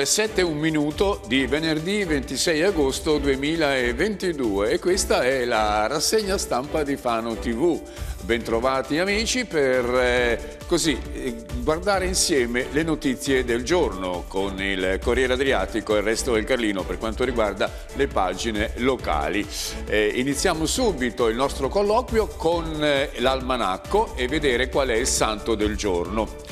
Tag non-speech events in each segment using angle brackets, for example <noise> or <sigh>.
le 7 e un minuto di venerdì 26 agosto 2022 e questa è la rassegna stampa di Fano TV. Bentrovati amici per eh, così eh, guardare insieme le notizie del giorno con il Corriere Adriatico e il resto del Carlino per quanto riguarda le pagine locali. Eh, iniziamo subito il nostro colloquio con eh, l'almanacco e vedere qual è il santo del giorno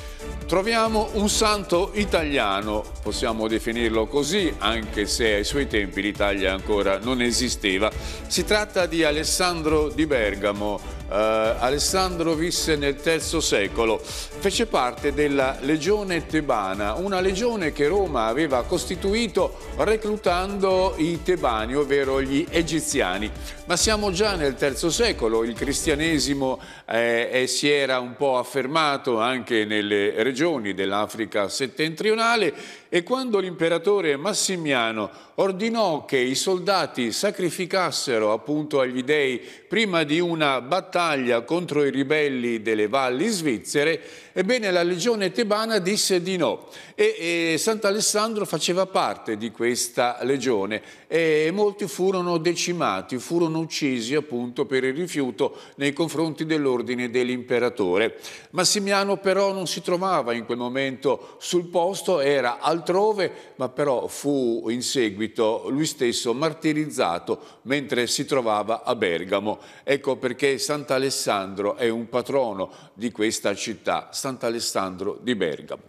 troviamo un santo italiano, possiamo definirlo così, anche se ai suoi tempi l'Italia ancora non esisteva. Si tratta di Alessandro di Bergamo, eh, Alessandro visse nel III secolo, fece parte della legione tebana, una legione che Roma aveva costituito reclutando i tebani, ovvero gli egiziani. Ma siamo già nel III secolo, il cristianesimo eh, eh, si era un po' affermato anche nelle regioni dell'Africa settentrionale e quando l'imperatore Massimiano ordinò che i soldati sacrificassero appunto agli dei prima di una battaglia contro i ribelli delle valli svizzere, ebbene la legione tebana disse di no e, e Sant'Alessandro faceva parte di questa legione e molti furono decimati, furono uccisi appunto per il rifiuto nei confronti dell'ordine dell'imperatore. Massimiano però non si trovava in quel momento sul posto, era al altrove, ma però fu in seguito lui stesso martirizzato mentre si trovava a Bergamo. Ecco perché Sant'Alessandro è un patrono di questa città, Sant'Alessandro di Bergamo.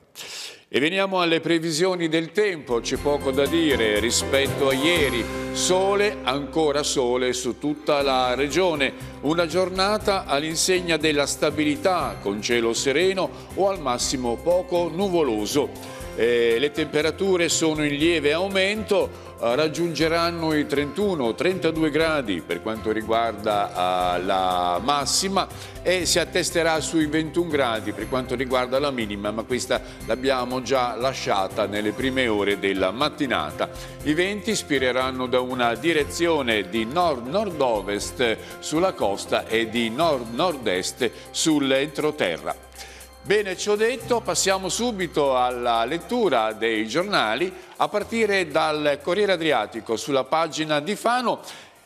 E veniamo alle previsioni del tempo, c'è poco da dire rispetto a ieri. Sole, ancora sole su tutta la regione, una giornata all'insegna della stabilità, con cielo sereno o al massimo poco nuvoloso. Eh, le temperature sono in lieve aumento, eh, raggiungeranno i 31-32 gradi per quanto riguarda uh, la massima e si attesterà sui 21 gradi per quanto riguarda la minima, ma questa l'abbiamo già lasciata nelle prime ore della mattinata. I venti spireranno da una direzione di nord-nord-ovest sulla costa e di nord-nord-est sull'entroterra. Bene, ci ho detto, passiamo subito alla lettura dei giornali a partire dal Corriere Adriatico sulla pagina di Fano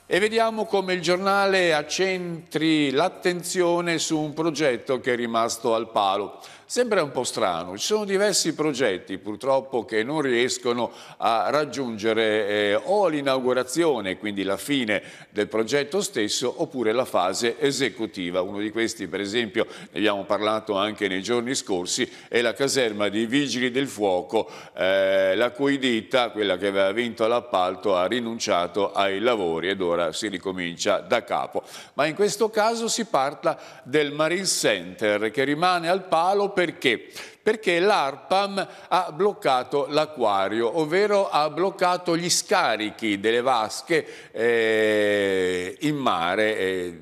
e vediamo come il giornale accentri l'attenzione su un progetto che è rimasto al palo. Sembra un po' strano, ci sono diversi progetti purtroppo che non riescono a raggiungere eh, o l'inaugurazione, quindi la fine del progetto stesso, oppure la fase esecutiva. Uno di questi per esempio, ne abbiamo parlato anche nei giorni scorsi, è la caserma dei Vigili del Fuoco, eh, la cui ditta, quella che aveva vinto l'appalto, ha rinunciato ai lavori ed ora si ricomincia da capo. Ma in questo caso si parla del Marine Center che rimane al palo per perché? Perché l'ARPAM ha bloccato l'acquario, ovvero ha bloccato gli scarichi delle vasche eh, in mare. Eh,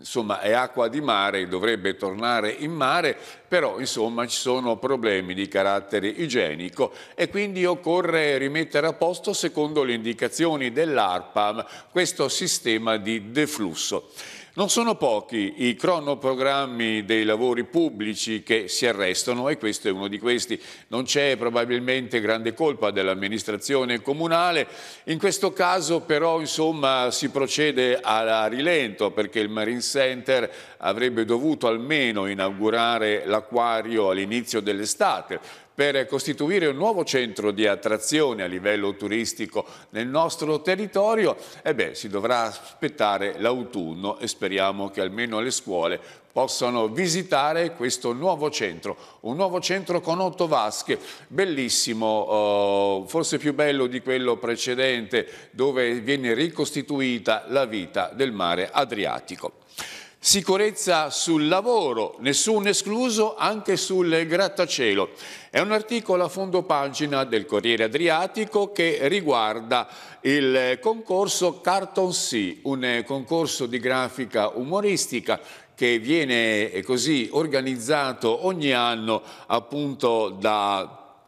insomma è acqua di mare, dovrebbe tornare in mare, però insomma ci sono problemi di carattere igienico e quindi occorre rimettere a posto, secondo le indicazioni dell'ARPAM, questo sistema di deflusso. Non sono pochi i cronoprogrammi dei lavori pubblici che si arrestano e questo è uno di questi. Non c'è probabilmente grande colpa dell'amministrazione comunale, in questo caso però insomma, si procede a rilento perché il Marine Center avrebbe dovuto almeno inaugurare l'acquario all'inizio dell'estate, per costituire un nuovo centro di attrazione a livello turistico nel nostro territorio, eh beh, si dovrà aspettare l'autunno e speriamo che almeno le scuole possano visitare questo nuovo centro, un nuovo centro con otto vasche, bellissimo, oh, forse più bello di quello precedente, dove viene ricostituita la vita del mare Adriatico sicurezza sul lavoro, nessuno escluso, anche sul grattacielo. È un articolo a fondo pagina del Corriere Adriatico che riguarda il concorso Carton Sea, un concorso di grafica umoristica che viene eh, così organizzato ogni anno appunto da,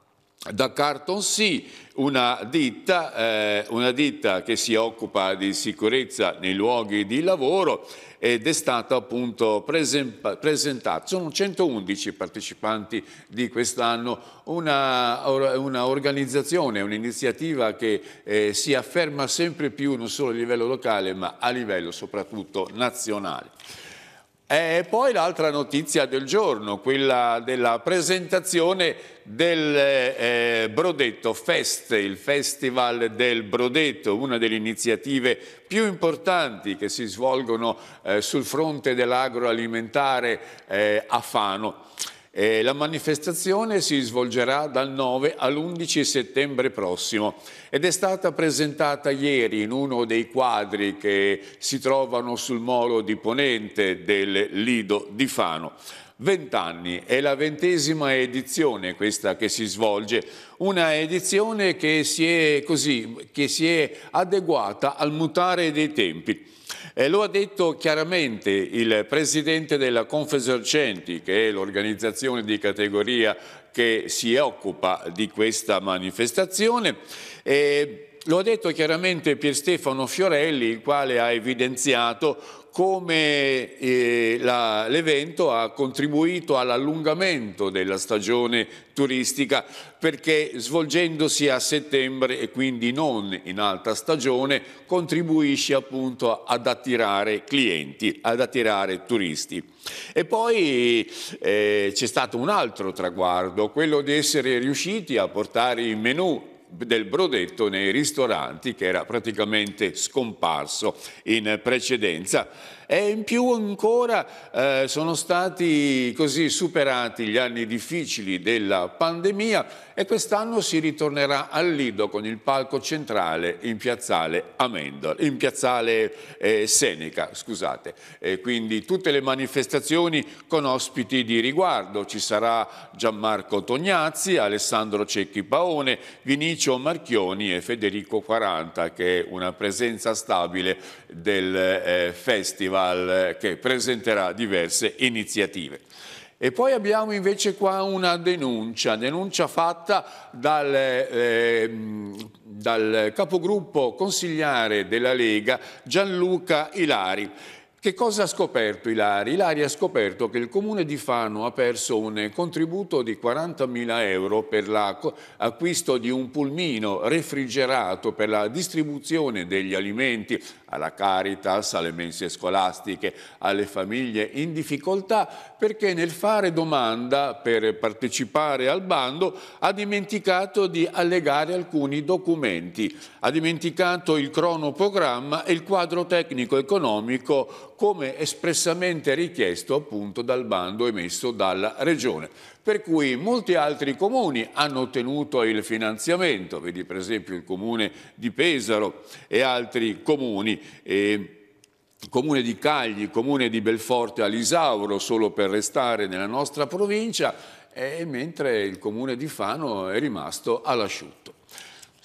da Carton Sea una ditta, eh, una ditta, che si occupa di sicurezza nei luoghi di lavoro ed è stata appunto presentata. Sono 111 partecipanti di quest'anno, un'organizzazione, un un'iniziativa che eh, si afferma sempre più non solo a livello locale ma a livello soprattutto nazionale. Eh, e poi l'altra notizia del giorno, quella della presentazione del eh, eh, Brodetto Fest, il Festival del Brodetto, una delle iniziative più importanti che si svolgono eh, sul fronte dell'agroalimentare eh, a Fano. Eh, la manifestazione si svolgerà dal 9 all'11 settembre prossimo ed è stata presentata ieri in uno dei quadri che si trovano sul molo di Ponente del Lido di Fano. Vent'anni, è la ventesima edizione questa che si svolge, una edizione che si è, così, che si è adeguata al mutare dei tempi. E lo ha detto chiaramente il presidente della Confesercenti, che è l'organizzazione di categoria che si occupa di questa manifestazione. E lo ha detto chiaramente Pier Stefano Fiorelli, il quale ha evidenziato come eh, l'evento ha contribuito all'allungamento della stagione turistica perché svolgendosi a settembre e quindi non in alta stagione contribuisce appunto ad attirare clienti, ad attirare turisti. E poi eh, c'è stato un altro traguardo, quello di essere riusciti a portare in menù del brodetto nei ristoranti che era praticamente scomparso in precedenza e in più ancora eh, sono stati così superati gli anni difficili della pandemia e quest'anno si ritornerà al Lido con il palco centrale in piazzale Amendor, in piazzale eh, Seneca, scusate. E quindi tutte le manifestazioni con ospiti di riguardo, ci sarà Gianmarco Tognazzi, Alessandro Cecchi Paone, Vinicio Marchioni e Federico 40 che è una presenza stabile del eh, festival Carnaval eh, che presenterà diverse iniziative. E poi abbiamo invece qua una denuncia, denuncia fatta dal, eh, dal capogruppo consigliare della Lega Gianluca Ilari che cosa ha scoperto Ilari? Ilari ha scoperto che il comune di Fano ha perso un contributo di 40.000 euro per l'acquisto di un pulmino refrigerato per la distribuzione degli alimenti alla Caritas, alle mense scolastiche, alle famiglie in difficoltà perché nel fare domanda per partecipare al bando ha dimenticato di allegare alcuni documenti, ha dimenticato il cronoprogramma e il quadro tecnico economico come espressamente richiesto appunto dal bando emesso dalla Regione. Per cui molti altri comuni hanno ottenuto il finanziamento, vedi per esempio il comune di Pesaro e altri comuni. Eh, comune di Cagli, comune di Belforte Alisauro, solo per restare nella nostra provincia, eh, mentre il comune di Fano è rimasto all'asciutto.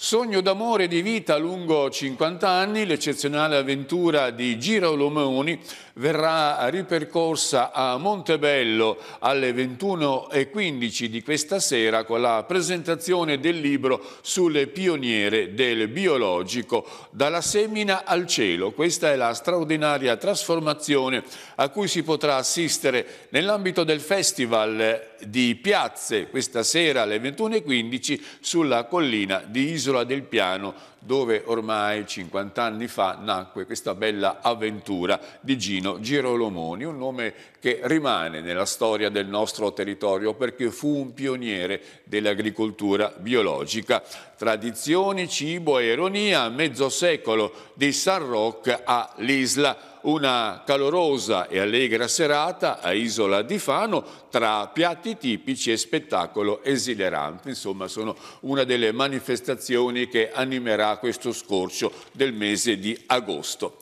Sogno d'amore e di vita lungo 50 anni, l'eccezionale avventura di Girolamo Meoni verrà ripercorsa a Montebello alle 21.15 di questa sera con la presentazione del libro sulle pioniere del biologico dalla semina al cielo. Questa è la straordinaria trasformazione a cui si potrà assistere nell'ambito del festival di piazze questa sera alle 21.15 sulla collina di Isola del Piano dove ormai 50 anni fa nacque questa bella avventura di Gino Girolomoni, un nome che rimane nella storia del nostro territorio perché fu un pioniere dell'agricoltura biologica. Tradizioni, cibo e ironia, mezzo secolo di San Roque all'Isla una calorosa e allegra serata a Isola di Fano tra piatti tipici e spettacolo esilerante. Insomma, sono una delle manifestazioni che animerà questo scorcio del mese di agosto.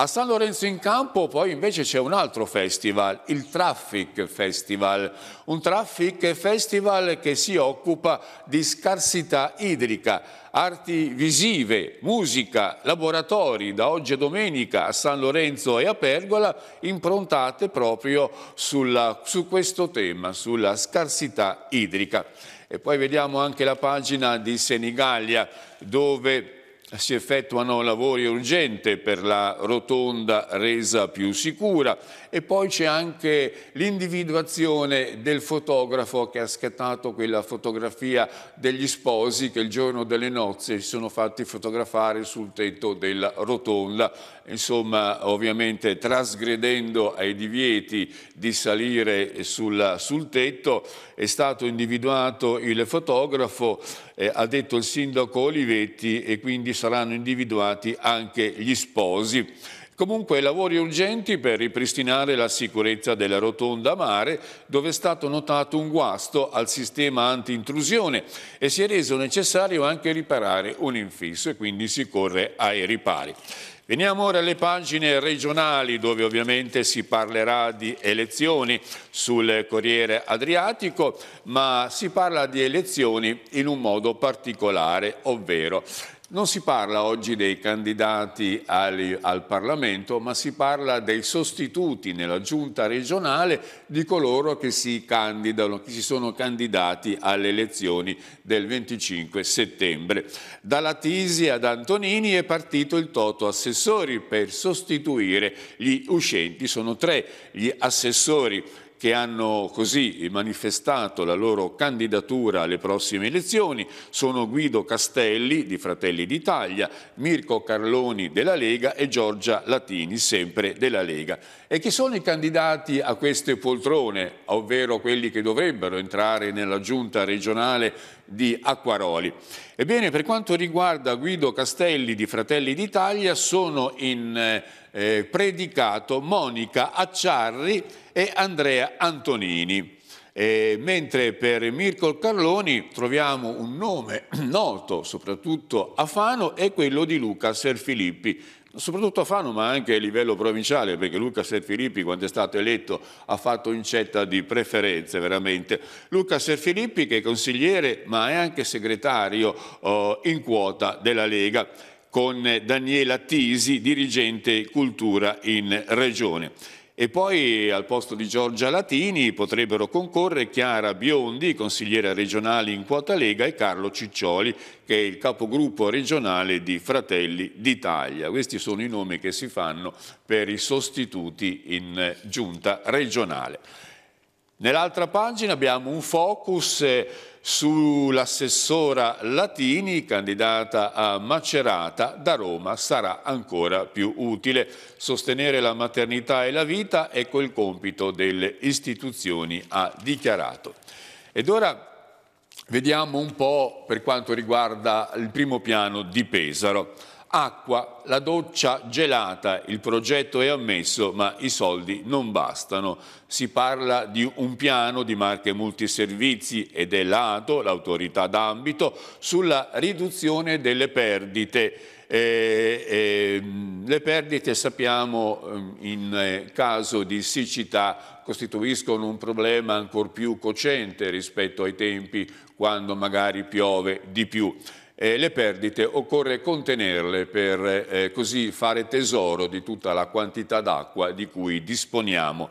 A San Lorenzo in Campo poi invece c'è un altro festival, il Traffic Festival, un Traffic Festival che si occupa di scarsità idrica, arti visive, musica, laboratori da oggi a domenica a San Lorenzo e a Pergola improntate proprio sulla, su questo tema, sulla scarsità idrica. E poi vediamo anche la pagina di Senigallia dove si effettuano lavori urgenti per la rotonda resa più sicura e poi c'è anche l'individuazione del fotografo che ha scattato quella fotografia degli sposi che il giorno delle nozze si sono fatti fotografare sul tetto della rotonda, insomma ovviamente trasgredendo ai divieti di salire sul, sul tetto, è stato individuato il fotografo, eh, ha detto il sindaco Olivetti e quindi saranno individuati anche gli sposi. Comunque lavori urgenti per ripristinare la sicurezza della rotonda mare dove è stato notato un guasto al sistema antintrusione e si è reso necessario anche riparare un infisso e quindi si corre ai ripari. Veniamo ora alle pagine regionali dove ovviamente si parlerà di elezioni sul Corriere Adriatico, ma si parla di elezioni in un modo particolare, ovvero non si parla oggi dei candidati al, al, Parlamento, ma si parla dei sostituti nella giunta regionale di coloro che si candidano, che si sono candidati alle elezioni del 25 settembre. Dalla Tisi ad Antonini è partito il Toto Assessori per sostituire gli uscenti. Sono tre gli assessori che hanno così manifestato la loro candidatura alle prossime elezioni sono Guido Castelli di Fratelli d'Italia, Mirko Carloni della Lega e Giorgia Latini sempre della Lega. E chi sono i candidati a queste poltrone, ovvero quelli che dovrebbero entrare nella giunta regionale di Acquaroli. Ebbene, per quanto riguarda Guido Castelli di Fratelli d'Italia, sono in eh, predicato Monica Acciarri e Andrea Antonini. E, eh, mentre per Mirko Carloni troviamo un nome noto <clears throat> soprattutto a Fano è quello di Luca Serfilippi soprattutto a Fano ma anche a livello provinciale perché Luca Serfilippi quando è stato eletto ha fatto incetta di preferenze veramente. Luca Serfilippi che è consigliere ma è anche segretario eh, in quota della Lega con Daniela Tisi, dirigente cultura in regione. E poi al posto di Giorgia Latini potrebbero concorrere Chiara Biondi, consigliera regionale in quota Lega, e Carlo Ciccioli, che è il capogruppo regionale di Fratelli d'Italia. Questi sono i nomi che si fanno per i sostituti in giunta regionale. Nell'altra pagina abbiamo un focus eh, sull'assessora Latini, candidata a Macerata, da Roma sarà ancora più utile. Sostenere la maternità e la vita è quel compito delle istituzioni, ha dichiarato. Ed ora vediamo un po' per quanto riguarda il primo piano di Pesaro. Acqua, la doccia gelata, il progetto è ammesso ma i soldi non bastano. Si parla di un piano di marche multiservizi e è l'ATO, l'autorità d'ambito, sulla riduzione delle perdite. Eh, eh, le perdite sappiamo ehm, in eh, caso di siccità costituiscono un problema ancora più cocente rispetto ai tempi quando magari piove di più. Eh, le perdite occorre contenerle per eh, così fare tesoro di tutta la quantità d'acqua di cui disponiamo.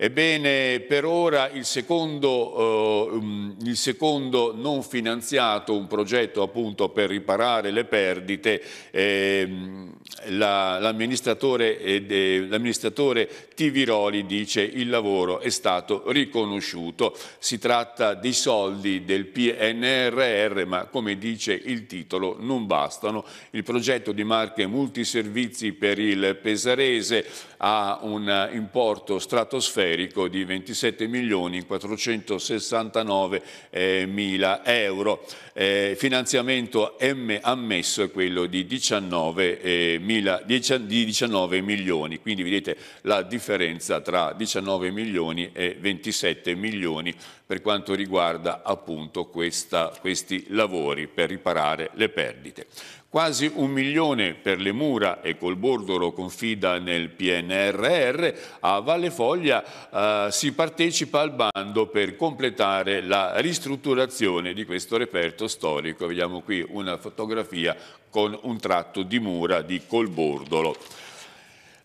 Ebbene, per ora il secondo, eh, um, il secondo, non finanziato, un progetto appunto per riparare le perdite, eh, l'amministratore, eh, Tiviroli dice il lavoro è stato riconosciuto. Si tratta di soldi del PNRR, ma come dice il titolo non bastano. Il progetto di marche multiservizi per il Pesarese ha un importo stratosferico atmosferico di 27 milioni 469 eh, mila euro. Eh, finanziamento M ammesso è quello di 19, eh, mila, di 19 milioni, quindi vedete la differenza tra 19 milioni e 27 milioni per quanto riguarda appunto questa, questi lavori per riparare le perdite quasi un milione per le mura e col Colbordoro confida nel PNRR, a Valle Foglia eh, si partecipa al bando per completare la ristrutturazione di questo reperto storico. Vediamo qui una fotografia con un tratto di mura di col bordolo.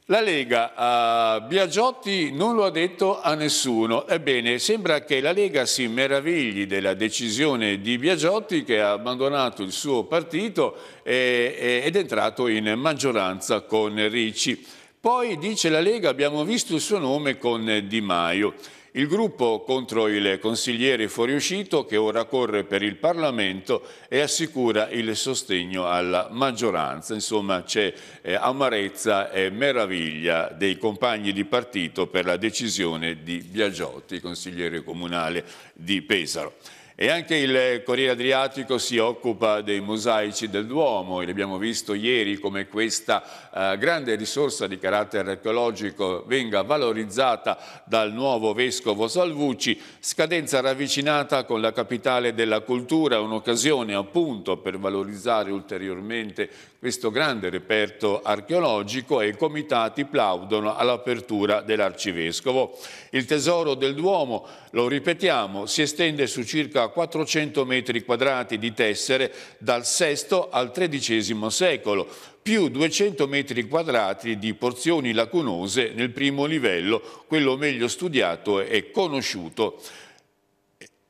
La Lega, a eh, Biagiotti non lo ha detto a nessuno, ebbene sembra che la Lega si meravigli della decisione di Biagiotti che ha abbandonato il suo partito ed è entrato in maggioranza con Ricci. Poi dice la Lega abbiamo visto il suo nome con Di Maio. Il gruppo contro il consigliere fuoriuscito che ora corre per il Parlamento e assicura il sostegno alla maggioranza. Insomma c'è eh, amarezza e meraviglia dei compagni di partito per la decisione di Biagiotti, consigliere comunale di Pesaro. E anche il Corriere Adriatico si occupa dei mosaici del Duomo e abbiamo visto ieri come questa eh, grande risorsa di carattere archeologico venga valorizzata dal nuovo vescovo Salvucci, scadenza ravvicinata con la capitale della cultura, un'occasione appunto per valorizzare ulteriormente questo grande reperto archeologico e i comitati plaudono all'apertura dell'arcivescovo. Il tesoro del Duomo, lo ripetiamo, si estende su circa 400 metri quadrati di tessere dal VI al XIII secolo, più 200 metri quadrati di porzioni lacunose nel primo livello, quello meglio studiato e conosciuto.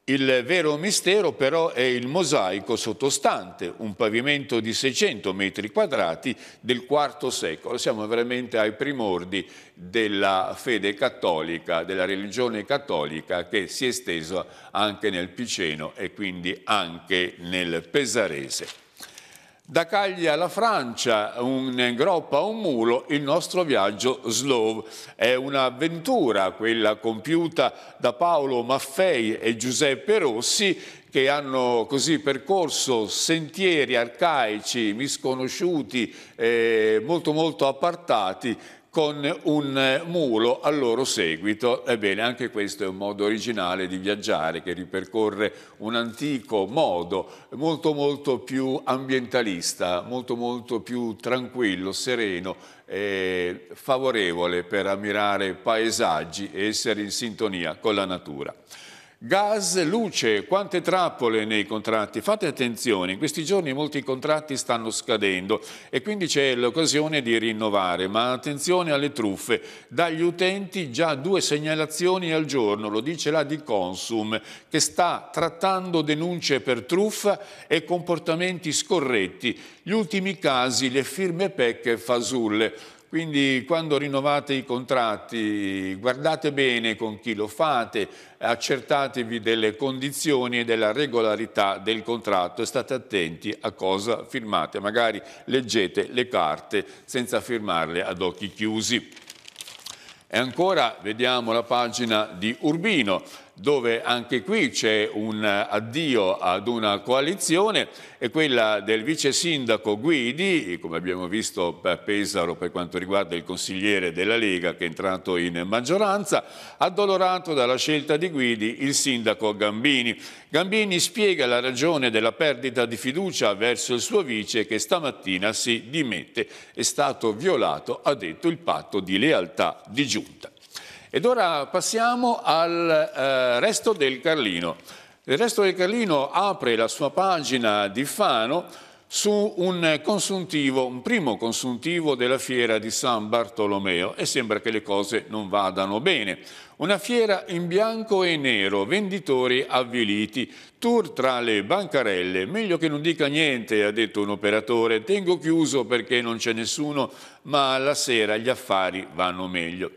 Il vero mistero però è il mosaico sottostante, un pavimento di 600 metri quadrati del IV secolo. Siamo veramente ai primordi della fede cattolica, della religione cattolica che si è estesa anche nel Piceno e quindi anche nel Pesarese. Da Cagli alla Francia, un groppa a un mulo, il nostro viaggio slow. È un'avventura, quella compiuta da Paolo Maffei e Giuseppe Rossi, che hanno così percorso sentieri arcaici, misconosciuti, eh, molto molto appartati, con un eh, mulo al loro seguito. Ebbene, anche questo è un modo originale di viaggiare che ripercorre un antico modo molto molto più ambientalista, molto molto più tranquillo, sereno, eh, favorevole per ammirare paesaggi e essere in sintonia con la natura. Gas, luce, quante trappole nei contratti. Fate attenzione, in questi giorni molti contratti stanno scadendo e quindi c'è l'occasione di rinnovare, ma attenzione alle truffe. Dagli utenti già due segnalazioni al giorno, lo dice la di Consum, che sta trattando denunce per truffa e comportamenti scorretti. Gli ultimi casi, le firme PEC e fasulle. Quindi quando rinnovate i contratti guardate bene con chi lo fate, accertatevi delle condizioni e della regolarità del contratto e state attenti a cosa firmate. Magari leggete le carte senza firmarle ad occhi chiusi. E ancora vediamo la pagina di Urbino dove anche qui c'è un addio ad una coalizione è quella del vice sindaco Guidi, come abbiamo visto per Pesaro per quanto riguarda il consigliere della Lega che è entrato in maggioranza, addolorato dalla scelta di Guidi il sindaco Gambini. Gambini spiega la ragione della perdita di fiducia verso il suo vice che stamattina si dimette. È stato violato, ha detto, il patto di lealtà di giunta. Ed ora passiamo al eh, resto del Carlino. Il resto del Carlino apre la sua pagina di Fano su un consuntivo, un primo consuntivo della fiera di San Bartolomeo e sembra che le cose non vadano bene. Una fiera in bianco e nero, venditori avviliti, tour tra le bancarelle. Meglio che non dica niente, ha detto un operatore, tengo chiuso perché non c'è nessuno, ma la sera gli affari vanno meglio.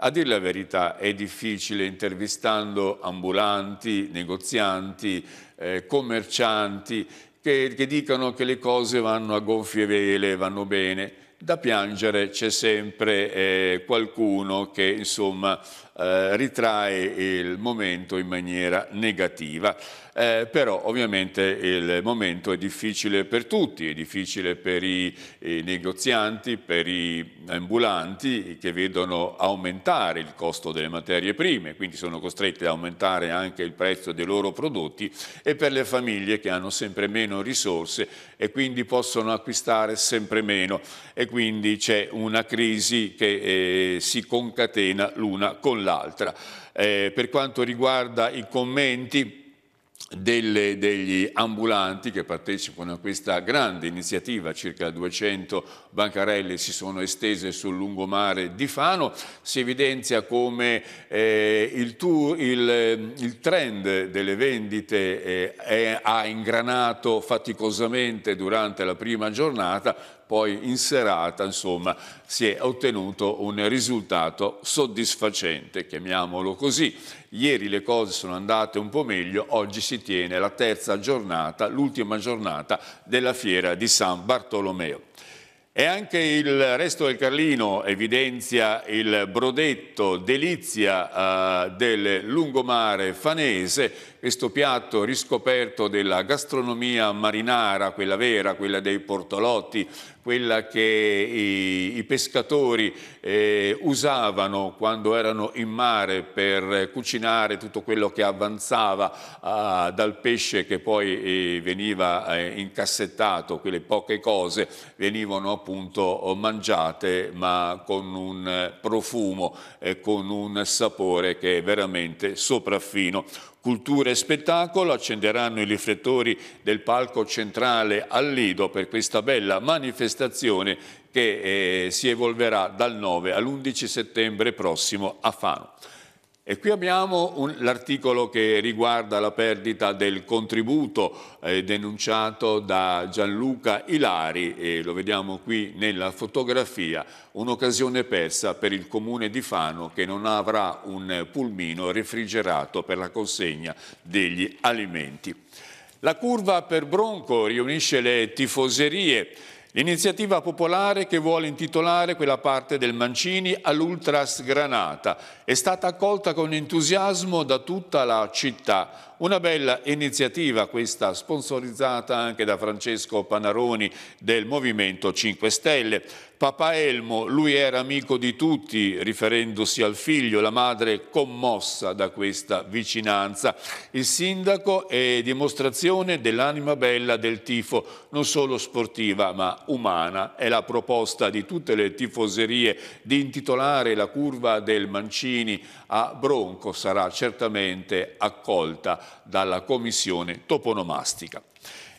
A dire la verità è difficile intervistando ambulanti, negozianti, eh, commercianti che, che dicano che le cose vanno a gonfie vele, vanno bene. Da piangere c'è sempre eh, qualcuno che insomma eh, ritrae il momento in maniera negativa. Eh, però ovviamente il momento è difficile per tutti, è difficile per i, i, negozianti, per i ambulanti che vedono aumentare il costo delle materie prime, quindi sono costretti ad aumentare anche il prezzo dei loro prodotti e per le famiglie che hanno sempre meno risorse e quindi possono acquistare sempre meno e quindi c'è una crisi che eh, si concatena l'una con all'altra. Eh, per quanto riguarda i commenti, delle, degli ambulanti che partecipano a questa grande iniziativa, circa 200 bancarelle si sono estese sul lungomare di Fano, si evidenzia come eh, il, tour, il, il, trend delle vendite eh, è, ha ingranato faticosamente durante la prima giornata, poi in serata insomma, si è ottenuto un risultato soddisfacente, chiamiamolo così. Ieri le cose sono andate un po' meglio, oggi si tiene la terza giornata, l'ultima giornata della fiera di San Bartolomeo. E anche il resto del Carlino evidenzia il brodetto delizia eh, del lungomare fanese questo piatto riscoperto della gastronomia marinara, quella vera, quella dei portolotti, quella che i, i pescatori eh, usavano quando erano in mare per cucinare tutto quello che avanzava ah, dal pesce che poi eh, veniva eh, incassettato, quelle poche cose venivano appunto oh, mangiate ma con un eh, profumo, eh, con un sapore che è veramente sopraffino. Cultura e spettacolo accenderanno i riflettori del palco centrale al Lido per questa bella manifestazione che eh, si evolverà dal 9 all'11 settembre prossimo a Fano. E qui abbiamo l'articolo che riguarda la perdita del contributo eh, denunciato da Gianluca Ilari, e lo vediamo qui nella fotografia, un'occasione persa per il comune di Fano che non avrà un pulmino refrigerato per la consegna degli alimenti. La curva per Bronco riunisce le tifoserie. L'iniziativa popolare che vuole intitolare quella parte del Mancini all'Ultras Granata è stata accolta con entusiasmo da tutta la città. Una bella iniziativa questa, sponsorizzata anche da Francesco Panaroni del Movimento 5 Stelle. Papà Elmo, lui era amico di tutti, riferendosi al figlio, la madre commossa da questa vicinanza. Il sindaco è dimostrazione dell'anima bella del tifo, non solo sportiva ma umana. È la proposta di tutte le tifoserie di intitolare la curva del Mancino Boccini a Bronco sarà certamente accolta dalla commissione toponomastica.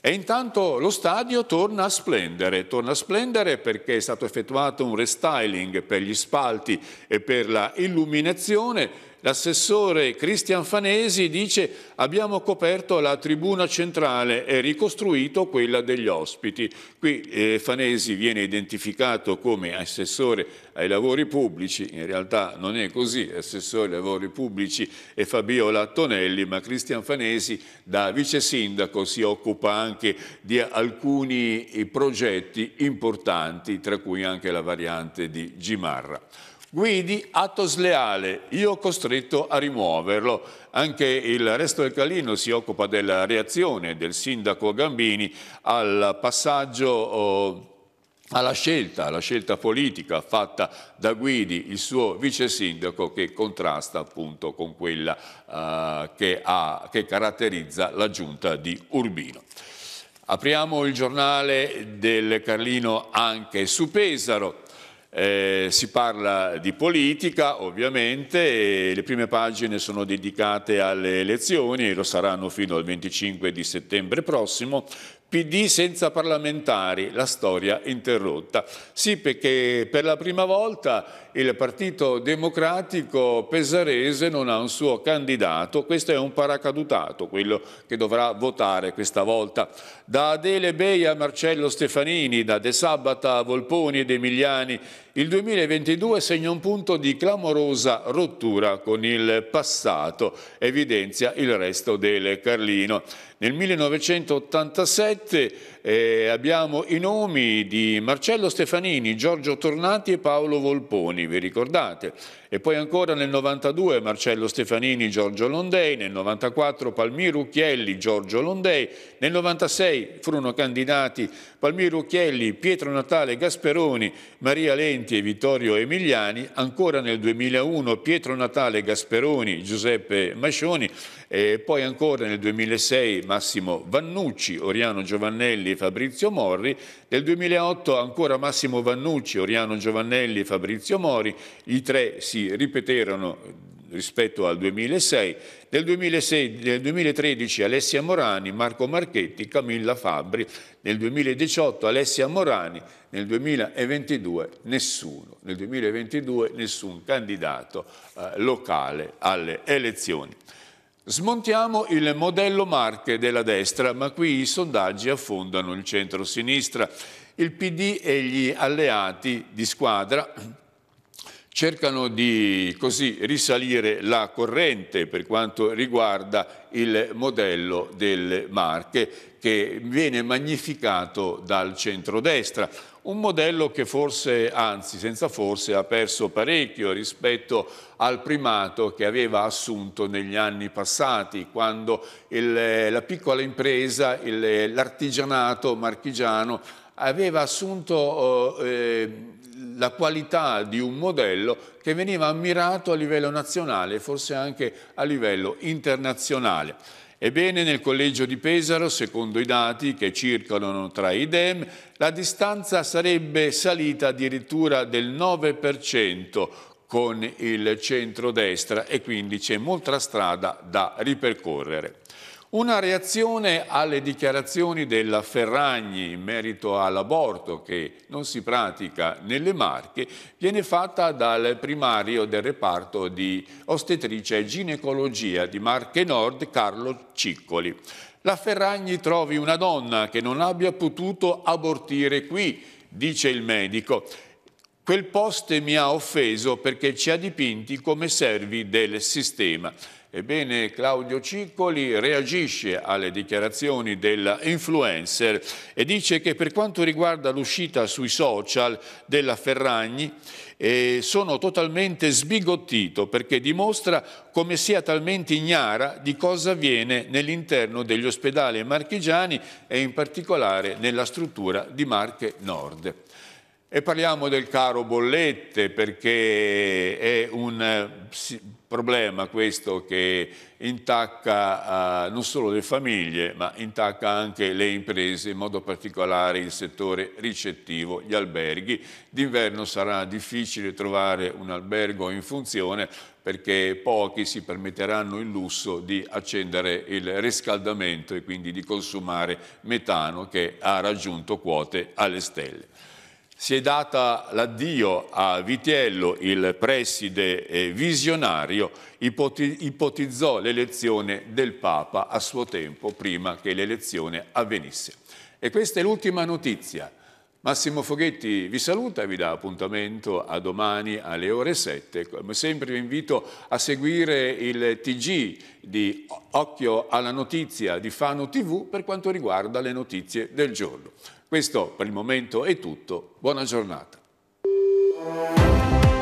E intanto lo stadio torna a splendere, torna a splendere perché è stato effettuato un restyling per gli spalti e per la illuminazione l'assessore Cristian Fanesi dice abbiamo coperto la tribuna centrale e ricostruito quella degli ospiti. Qui eh, Fanesi viene identificato come assessore ai lavori pubblici, in realtà non è così, assessore ai lavori pubblici è Fabiola Tonelli, ma Cristian Fanesi da vice sindaco si occupa anche di alcuni eh, progetti importanti, tra cui anche la variante di Gimarra. Guidi, atto sleale, io ho costretto a rimuoverlo. Anche il resto del Calino si occupa della reazione del sindaco Gambini al passaggio... Oh, alla scelta, alla scelta politica fatta da Guidi, il suo vice sindaco, che contrasta appunto con quella eh, che, ha, che caratterizza la giunta di Urbino. Apriamo il giornale del Carlino anche su Pesaro eh, si parla di politica ovviamente, e le prime pagine sono dedicate alle elezioni, lo saranno fino al 25 di settembre prossimo, PD senza parlamentari, la storia interrotta. Sì, perché per la prima volta il Partito Democratico pesarese non ha un suo candidato, questo è un paracadutato, quello che dovrà votare questa volta. Da Adele Bei a Marcello Stefanini, da De Sabata a Volponi ed Emiliani, il 2022 segna un punto di clamorosa rottura con il passato, evidenzia il resto del Carlino. Nel 1987 eh, abbiamo i nomi di Marcello Stefanini, Giorgio Tornati e Paolo Volponi vi ricordate, e poi ancora nel 92 Marcello Stefanini, Giorgio Londei, nel 94 Palmiro Ucchielli, Giorgio Londei, nel 96 furono candidati Palmiro Ucchielli, Pietro Natale Gasperoni, Maria Lenti e Vittorio Emiliani, ancora nel 2001 Pietro Natale Gasperoni, Giuseppe Mascioni e poi ancora nel 2006 Massimo Vannucci, Oriano Giovannelli e Fabrizio Morri, nel 2008 ancora Massimo Vannucci, Oriano Giovannelli e Fabrizio Mori, i tre si si ripeterono rispetto al 2006. Nel, 2006, nel 2013 Alessia Morani, Marco Marchetti, Camilla Fabbri, nel 2018 Alessia Morani, nel 2022 nessuno, nel 2022 nessun candidato eh, locale alle elezioni. Smontiamo il modello Marche della destra, ma qui i sondaggi affondano il centro-sinistra. Il PD e gli alleati di squadra cercano di così risalire la corrente per quanto riguarda il modello delle Marche che viene magnificato dal centrodestra. Un modello che forse, anzi senza forse, ha perso parecchio rispetto al primato che aveva assunto negli anni passati, quando il, la piccola impresa, l'artigianato marchigiano aveva assunto oh, eh, la qualità di un modello che veniva ammirato a livello nazionale e forse anche a livello internazionale. Ebbene, nel collegio di Pesaro, secondo i dati che circolano tra i DEM, la distanza sarebbe salita addirittura del 9% con il centrodestra e quindi c'è molta strada da ripercorrere. Una reazione alle dichiarazioni della Ferragni in merito all'aborto che non si pratica nelle Marche viene fatta dal primario del reparto di ostetricia e ginecologia di Marche Nord Carlo Ciccoli. La Ferragni trovi una donna che non abbia potuto abortire qui, dice il medico. Quel post mi ha offeso perché ci ha dipinti come servi del sistema. Ebbene, Claudio Ciccoli reagisce alle dichiarazioni dell'influencer e dice che per quanto riguarda l'uscita sui social della Ferragni eh, sono totalmente sbigottito perché dimostra come sia talmente ignara di cosa avviene nell'interno degli ospedali marchigiani e in particolare nella struttura di Marche Nord. E parliamo del caro bollette perché è un eh, problema questo che intacca eh, non solo le famiglie ma intacca anche le imprese, in modo particolare il settore ricettivo, gli alberghi. D'inverno sarà difficile trovare un albergo in funzione perché pochi si permetteranno il lusso di accendere il riscaldamento e quindi di consumare metano che ha raggiunto quote alle stelle si è data l'addio a Vitiello, il preside eh, visionario, ipotizzò l'elezione del Papa a suo tempo, prima che l'elezione avvenisse. E questa è l'ultima notizia. Massimo Foghetti vi saluta, e vi dà appuntamento a domani alle ore 7. Come sempre vi invito a seguire il TG di Occhio alla Notizia di Fano TV per quanto riguarda le notizie del giorno. Questo per il momento è tutto, buona giornata.